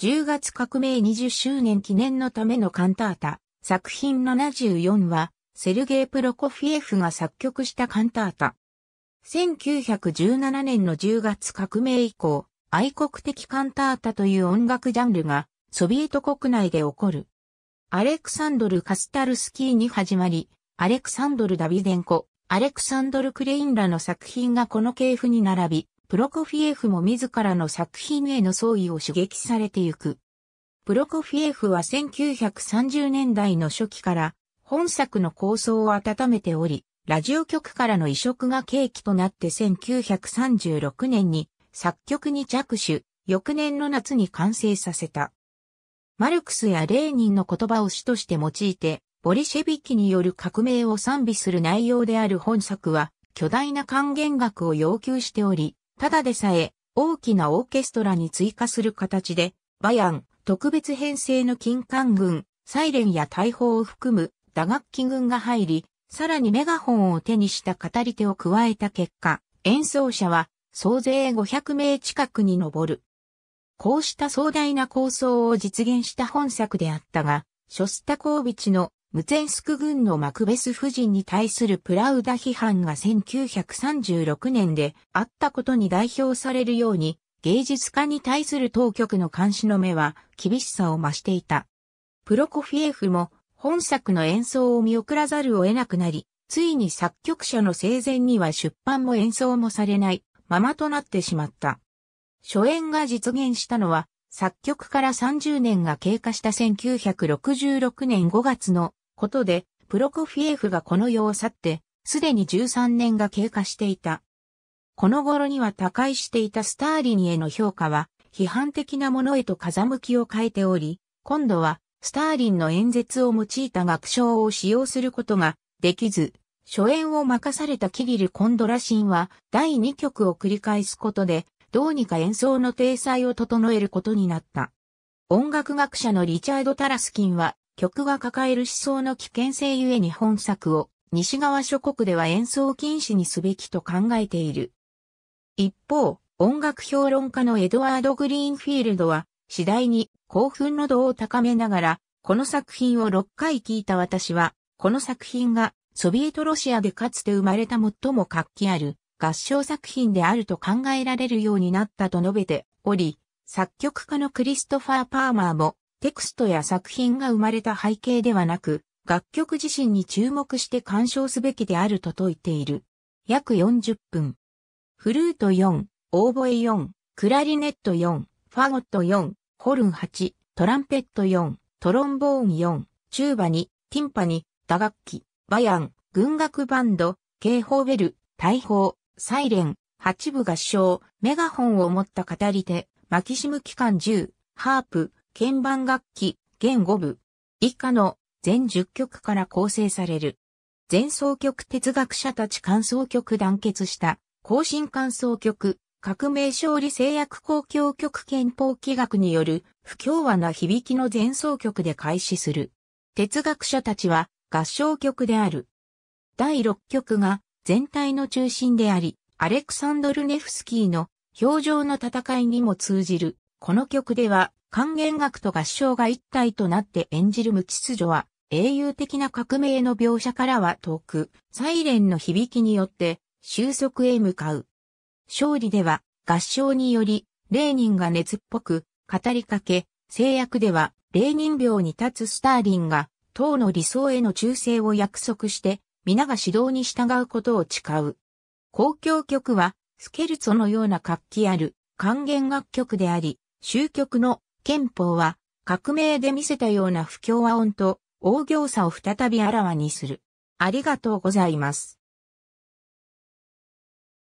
10月革命20周年記念のためのカンタータ、作品74は、セルゲイ・プロコフィエフが作曲したカンタータ。1917年の10月革命以降、愛国的カンタータという音楽ジャンルが、ソビエト国内で起こる。アレクサンドル・カスタルスキーに始まり、アレクサンドル・ダビデンコ、アレクサンドル・クレインらの作品がこの系譜に並び、プロコフィエフも自らの作品への創意を刺激されてゆく。プロコフィエフは1930年代の初期から本作の構想を温めており、ラジオ局からの移植が契機となって1936年に作曲に着手、翌年の夏に完成させた。マルクスやレーニンの言葉を主として用いて、ボリシェビキによる革命を賛美する内容である本作は、巨大な還元額を要求しており、ただでさえ大きなオーケストラに追加する形で、バヤン、特別編成の金管群、サイレンや大砲を含む打楽器群が入り、さらにメガホンを手にした語り手を加えた結果、演奏者は総勢500名近くに上る。こうした壮大な構想を実現した本作であったが、ショスタコービチのムツェンスク軍のマクベス夫人に対するプラウダ批判が1936年であったことに代表されるように、芸術家に対する当局の監視の目は厳しさを増していた。プロコフィエフも本作の演奏を見送らざるを得なくなり、ついに作曲者の生前には出版も演奏もされないままとなってしまった。初演が実現したのは作曲から30年が経過した1966年5月のことで、プロコフィエフがこの世を去って、すでに13年が経過していた。この頃には他界していたスターリンへの評価は、批判的なものへと風向きを変えており、今度は、スターリンの演説を用いた学章を使用することができず、初演を任されたキリル・コンドラシンは第2曲を繰り返すことで、どうにか演奏の体裁を整えることになった。音楽学者のリチャード・タラスキンは曲が抱える思想の危険性ゆえに本作を西側諸国では演奏禁止にすべきと考えている。一方、音楽評論家のエドワード・グリーンフィールドは、次第に興奮の度を高めながら、この作品を6回聴いた私は、この作品がソビエトロシアでかつて生まれた最も活気ある合唱作品であると考えられるようになったと述べており、作曲家のクリストファー・パーマーもテクストや作品が生まれた背景ではなく、楽曲自身に注目して鑑賞すべきであると説いている。約40分。フルート4、オーボエ4、クラリネット4、ファゴット4、ホルン8、トランペット4、トロンボーン4、チューバに、ティンパに、打楽器、バヤン、軍楽バンド、警報ベル、大砲、サイレン、八部合唱、メガホンを持った語り手、マキシム機関10、ハープ、鍵盤楽器、弦5部、以下の全10曲から構成される。前奏曲哲学者たち感想曲団結した、後進感想曲、革命勝利制約公共曲憲法規学による不協和な響きの前奏曲で開始する。哲学者たちは合唱曲である。第6曲が全体の中心であり、アレクサンドル・ネフスキーの表情の戦いにも通じるこの曲では、還元楽と合唱が一体となって演じる無秩序は、英雄的な革命の描写からは遠く、サイレンの響きによって収束へ向かう。勝利では合唱により、レーニンが熱っぽく語りかけ、制約ではレーニン病に立つスターリンが党の理想への忠誠を約束して、皆が指導に従うことを誓う。公共曲はスケルツォのような活気ある還元楽曲であり、終局の憲法は革命で見せたような不協和音と大行差を再びあらわにする。ありがとうございます。